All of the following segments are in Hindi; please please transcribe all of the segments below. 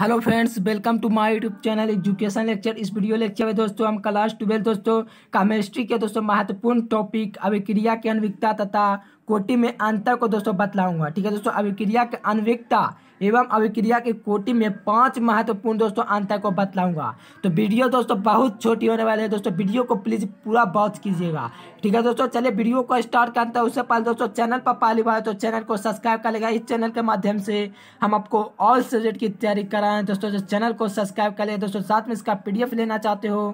hello friends welcome to my YouTube channel education lecture इस वीडियो लेक्चर में दोस्तों हम क्लास ट्वेल्व दोस्तों केमिस्ट्री के दोस्तों महत्वपूर्ण टॉपिक अभिक्रिया की अनविकता तथा कोटि में अंतर को दोस्तों बतलाऊंगा ठीक है दोस्तों अभिक्रिया के अनविकता एवं अभिक्रिया की कोटि में पांच महत्वपूर्ण दोस्तों अंतर को बतलाऊंगा तो वीडियो दोस्तों बहुत छोटी होने वाली है दोस्तों वीडियो को प्लीज पूरा वॉच कीजिएगा ठीक है दोस्तों चलिए वीडियो को स्टार्ट करता है उससे पहले दोस्तों चैनल पर पहली बार तो चैनल को सब्सक्राइब कर लेगा इस चैनल के माध्यम से हम आपको ऑल सब्जेक्ट की तैयारी करा रहे दोस्तों तो चैनल को सब्सक्राइब कर लेगा दोस्तों साथ में इसका पी लेना चाहते हो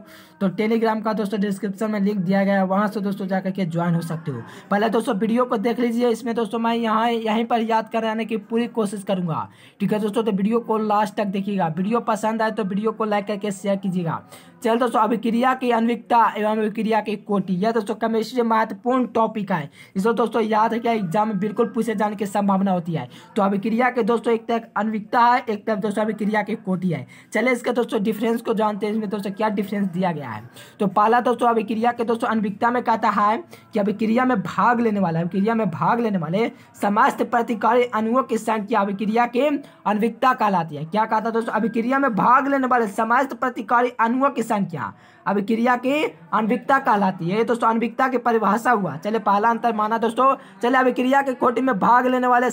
तो टेलीग्राम का दोस्तों डिस्क्रिप्शन में लिंक दिया गया है वहाँ से दोस्तों जा करके ज्वाइन हो सकते हो पहले दोस्तों वीडियो को देख लीजिए इसमें दोस्तों मैं यहाँ यहीं पर याद कराने की पूरी कोशिश करूँगा ठीक है दोस्तों तो वीडियो को लास्ट तक देखिएगा वीडियो पसंद आए तो वीडियो को लाइक करके शेयर कीजिएगा चल दोस्तों अभिक्रिया की अनविकता एवं अभिक्रिया की कोटि यह दोस्तों केमिस्ट्री में महत्वपूर्ण टॉपिक है इसको दोस्तों याद है क्या एग्जाम में बिल्कुल पूछे जाने की संभावना होती है तो अभिक्रिया के दोस्तों एक तरफ अनविकता है एक तरफ दोस्तों अभिक्रिया की कोटि है चले इसके दोस्तों डिफरेंस को जानते हैं इसमें दोस्तों क्या डिफरेंस दिया गया है तो पहला दोस्तों अभिक्रिया के दोस्तों अनविकता में कहता है कि अभिक्रिया में भाग लेने वाला अभिक्रिया में भाग लेने वाले समस्त प्रतिकारी अनुओं की संख्या अभिक्रिया के अनविकता कहलाती है क्या कहता है दोस्तों अभिक्रिया में भाग लेने वाले समस्त प्रतिकारी अनुओं की संख्या अब क्रिया की अनभिकता कहलाती है तो दोस्तों अनभिकता की परिभाषा हुआ चले पहला अंतर माना दोस्तों चले अब क्रिया के कोटि में भाग लेने वाले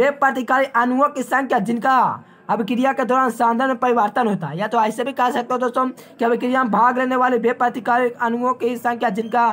वे प्रतिकारी अणुओं की संख्या जिनका अब क्रिया के दौरान सांदर्भ में परिवर्तन होता है या तो ऐसे भी कह सकते हो दोस्तों कि अब क्रिया में भाग लेने वाले वे प्रतिकारी अणुओं की संख्या जिनका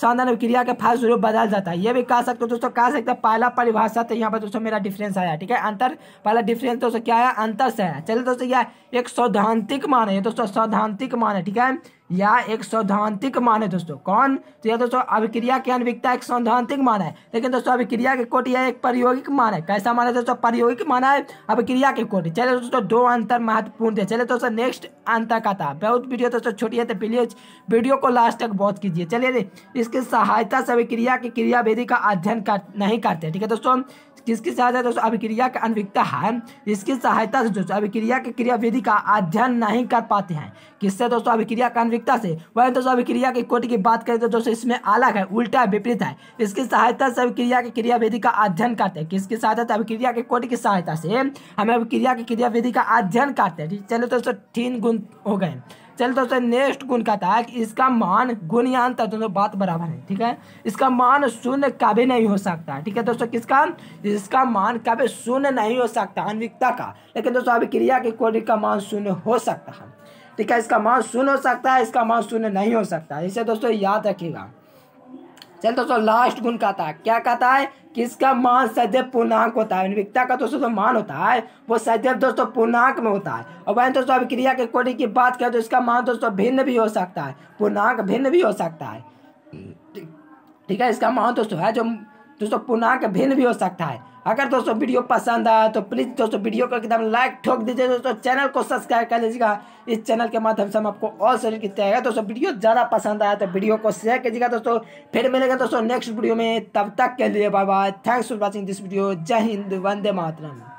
संधान क्रिया का फल स्वरूप बदल जाता है ये भी कह सकते हो दोस्तों कह सकते हैं पहला परिभाषा तो यहाँ पर दोस्तों मेरा डिफरेंस आया ठीक है अंतर पहला डिफरेंस तो दोस्तों क्या है अंतर से है चलिए दोस्तों यह एक सौद्धांतिक मान है दोस्तों सौद्धांतिक मान है ठीक है या एक सैद्धांतिक मान है दोस्तों कौन तो यह दोस्तों अभिक्रिया की अनविकता एक सैद्धांतिक मान है लेकिन दोस्तों अभिक्रिया के कोट यह एक प्रायोगिक मान है कैसा मान है दोस्तों प्रायोगिक मान है अभिक्रिया के कोट चले दोस्तों दो अंतर महत्वपूर्ण थे चले दोस्तों नेक्स्ट अंतर का था बहुत वीडियो दोस्तों छोटी है तो प्लीज वीडियो को लास्ट तक बहुत कीजिए चलिए इसकी सहायता से अभिक्रिया की क्रिया विधि का अध्ययन कर नहीं करते ठीक है दोस्तों किसकी सहायता दोस्तों अभिक्रिया का अनविकता है इसकी सहायता से दोस्तों अभिक्रिया की क्रिया विधि का अध्ययन नहीं कर पाते हैं किससे दोस्तों अभिक्रिया का स्वाभाविकता से वह दोस्तों अभिक्रिया की कोटि की बात करें तो दोस्तों इसमें अलग है उल्टा विपरीत है इसकी सहायता से अभिक्रिया की क्रिया विधि का अध्ययन करते हैं किसकी सहायता से अभिक्रिया की कोटि की सहायता से हम अभिक्रिया की क्रिया विधि का अध्ययन करते हैं चलो दोस्तों तीन गुण हो गए चलो दोस्तों नेक्स्ट गुण कहता है कि इसका मान गुण या अंतर दोनों बात बराबर है ठीक है इसका मान शून्य कभी नहीं हो सकता है ठीक है दोस्तों किसका इसका मान कभी शून्य नहीं हो सकता आन्विकता का लेकिन दोस्तों अभिक्रिया के कोटि का मान शून्य हो सकता है ठीक है इसका मान शून्य हो सकता है इसका मान शून्य नहीं हो सकता इसे दोस्तों याद रखिएगा चल दोस्तों लास्ट गुण कहता है क्या कहता है कि इसका मान सदैव पूर्णांक होता है निर्विकता का दोस्तों जो मान होता है वो सदैव दोस्तों पूर्णांक में होता है और वही दोस्तों अभी क्रिया के कोटि की बात करें तो इसका मान दोस्तों भिन्न भी हो सकता है पूर्णांक भिन्न भी हो सकता है ठीक है इसका मान दोस्तों है जो दोस्तों पूर्णांक भिन्न भी हो सकता है अगर दोस्तों वीडियो पसंद आया तो प्लीज़ दोस्तों वीडियो को एकदम लाइक ठोक दीजिए दोस्तों चैनल को सब्सक्राइब कर लीजिएगा इस चैनल के माध्यम से हम आपको और शरीर की तैयार दोस्तों वीडियो ज़्यादा पसंद आया तो वीडियो को शेयर कीजिएगा दोस्तों फिर मिलेगा दोस्तों नेक्स्ट वीडियो में तब तक के लिए bye bye thanks for watching this video जय हिंद वंदे मातरम